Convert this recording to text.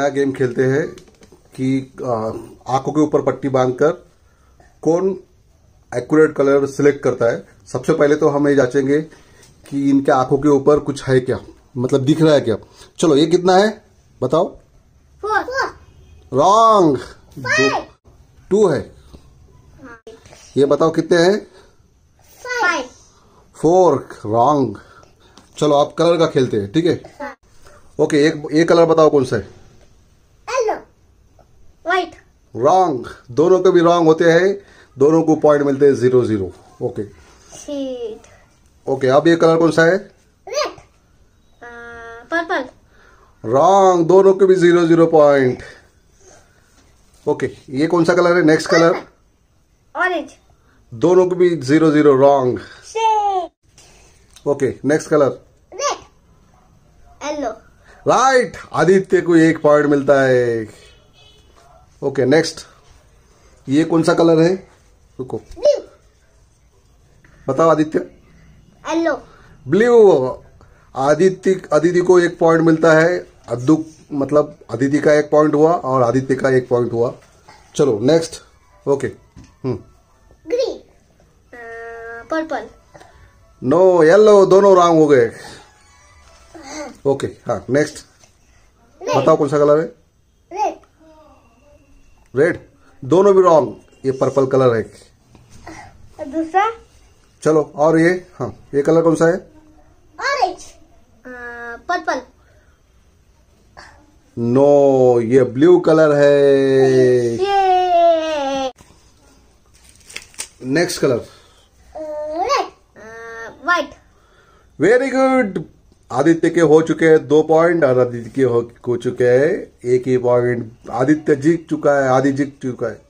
नया गेम खेलते हैं कि आंखों के ऊपर पट्टी बांधकर कौन एक्यूरेट कलर सिलेक्ट करता है सबसे पहले तो हम ये जांचेंगे कि इनके आंखों के ऊपर कुछ है क्या मतलब दिख रहा है क्या चलो ये कितना है बताओ रॉन्ग टू है ये बताओ कितने हैं फोर रॉन्ग चलो आप कलर का खेलते हैं ठीक है ओके एक एक कलर बताओ कौन सा है रॉन्ग दोनों कभी रॉन्ग होते हैं दोनों को पॉइंट मिलते हैं जीरो जीरो ओके ओके अब ये कलर कौन सा है पर्पल रॉन्ग uh, दोनों के भी जीरो जीरो पॉइंट ओके ये कौन सा कलर है नेक्स्ट कलर ऑरेंज दोनों के भी zero zero wrong okay next colour yellow right Aditya को एक पॉइंट मिलता है ओके नेक्स्ट ये कौन सा कलर है रुको बताओ आदित्य हेलो ब्लू आदित्य आदिति को एक पॉइंट मिलता है अद्दुक मतलब आदिति का एक पॉइंट हुआ और आदित्य का एक पॉइंट हुआ चलो next okay green purple no yellow दोनों रॉन्ग हो गए ओके हाँ नेक्स्ट बताओ कौन सा कलर है रेड दोनों भी रॉन्ग ये पर्पल कलर है दूसरा चलो और ये हाँ ये कलर कौन सा है ऑरेंज पर्पल नो ये ब्लू कलर है next colour white very good Aditya के हो चुके हैं दो पॉइंट और आदित्य के हो चुके हैं एक ही पॉइंट आदित्य जीत चुका है आदि जीत चुका है